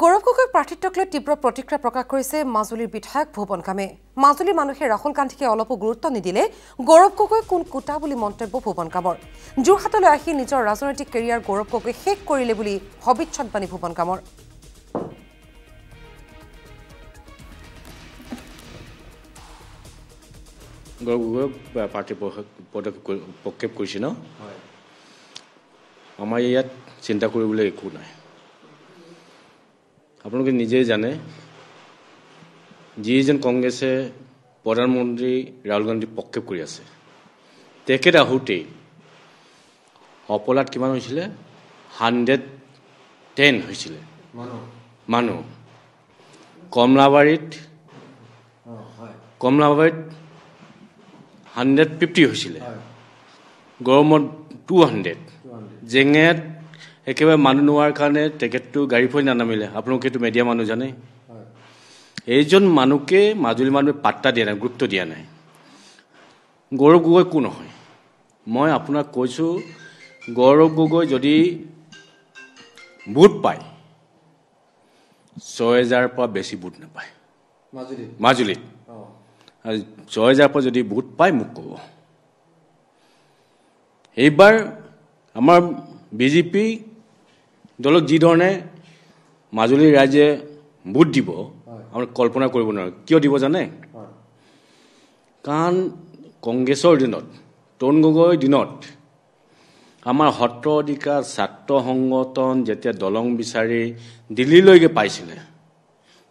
গৌৰৱ গগৈ প্ৰাৰ্থিত্বক লৈ তীব্ৰ প্ৰতিক্ৰিয়া প্ৰকাশ কৰিছে মাজুলীৰ বিধায়ক ভুৱন কামে মাজুলীৰ মানুহে ৰাহুল গান্ধীকে অলপো গুৰুত্ব নিদিলে গৌৰৱ গগৈ কোন কোটা বুলি মন্তব্য ভুৱন কামৰ যোৰহাটলৈ আহি নিজৰ ৰাজনৈতিক কেৰিয়াৰ গৌৰৱ গগৈ শেষ কৰিলে বুলি হবিচ্ছদবাণী ভুৱন কামৰ গৌৰৱ গগৈ পাৰ্টিৰ পদক্ষেপ কৰিছে ন আমাৰ ইয়াত চিন্তা কৰিবলৈ একো নাই আপোনালোকে নিজেই জানে যিজন কংগ্ৰেছে প্ৰধানমন্ত্ৰী ৰাহুল গান্ধীক প্ৰক্ষেপ কৰি আছে তেখেত আহোঁতেই অপলাধ কিমান হৈছিলে হাণ্ড্ৰেড টেন হৈছিলে মানুহ কমলাবাৰীত কমলাবাৰীত হাণ্ড্ৰেড ফিফটি হৈছিলে গৰমত টু হাণ্ড্ৰেড জেঙেত একেবাৰে মানুহ নোহোৱাৰ কাৰণে তেখেতটো গাড়ী ফুৰি নানামিলে আপোনালোকেতো মেডিয়া মানুহ জানে এইজন মানুহকে মাজুলী মানুহে পাত্তা দিয়া নাই গুৰুত্ব দিয়া নাই গৌৰৱ গগৈ কোন নহয় মই আপোনাক কৈছোঁ গৌৰৱ গগৈ যদি ভোট পায় ছয় হেজাৰৰ পৰা বেছি ভোট নাপায় মাজুলীত ছয় হেজাৰৰ পৰা যদি ভোট পায় মোক ক'ব এইবাৰ আমাৰ বি জে পি যি ধৰণে মাজুলীৰ ৰাইজে ভোট দিব আমি কল্পনা কৰিব নোৱাৰোঁ কিয় দিব জানে কাৰণ কংগ্ৰেছৰ দিনত তৰুণ গগৈৰ দিনত আমাৰ সত্ৰ অধিকাৰ ছাত্ৰ সংগঠন যেতিয়া দলং বিচাৰি দিল্লীলৈকে পাইছিলে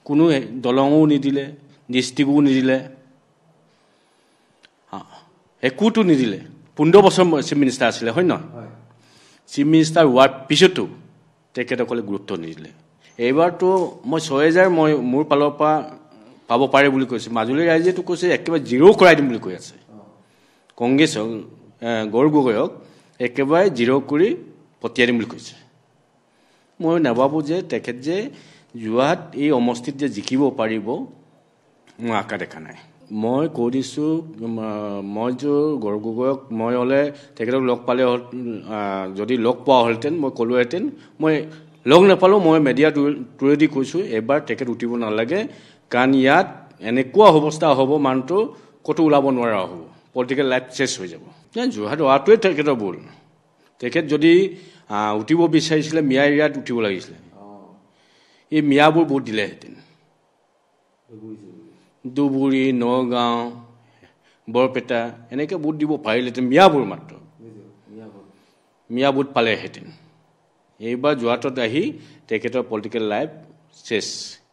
কোনো দলঙো নিদিলে ডিষ্ট্ৰিকো নিদিলে একোটো নিদিলে পোন্ধৰ বছৰ চিফ মিনিষ্টাৰ আছিলে হয় নহয় চিফ মিনিষ্টাৰ হোৱাৰ পিছতো তেখেতসকলে গুৰুত্ব নিদিলে এইবাৰতো মই ছয় হেজাৰ মই মোৰ ফালৰ পৰা পাব পাৰে বুলি কৈছে মাজুলী ৰাইজেতো কৈছে একেবাৰে জিৰ' কৰাই দিম বুলি কৈ আছে কংগ্ৰেছক গৌৰ গগৈক একেবাৰে জিৰ' কৰি পঠিয়াই দিম বুলি কৈছে মই নাভাবোঁ যে তেখেত যে যোৱাত এই সমষ্টিত যে জিকিব পাৰিব মোৰ আশা দেখা নাই মই কৈ দিছোঁ মই যোৰ গৌৰৱ গগৈক মই হ'লে তেখেতক লগ পালে যদি লগ পোৱা হ'লহেঁতেন মই ক'লোহেঁতেন মই লগ নাপালোঁ মই মেডিয়া টুৰেদি কৈছোঁ এবাৰ তেখেত উঠিব নালাগে কাৰণ ইয়াত এনেকুৱা অৱস্থা হ'ব মানুহটো ক'তো ওলাব নোৱাৰা হ'ব পলিটিকেল লাইফ চেছ হৈ যাব যোৰহাট অহাটোৱে তেখেতৰ ভুল তেখেত যদি উঠিব বিচাৰিছিলে মিয়া এৰিয়াত উঠিব লাগিছিলে এই মিয়াবোৰ বহুত দিলেহেঁতেন ধুবুৰী নগাঁও বৰপেটা এনেকৈ বুট দিব পাৰিলেহেঁতেন মিয়াবোৰ মাত্ৰ মিয়াবোৰ পালেহেঁতেন এইবাৰ যোৱাটোত আহি তেখেতৰ পলিটিকেল লাইফ শেষ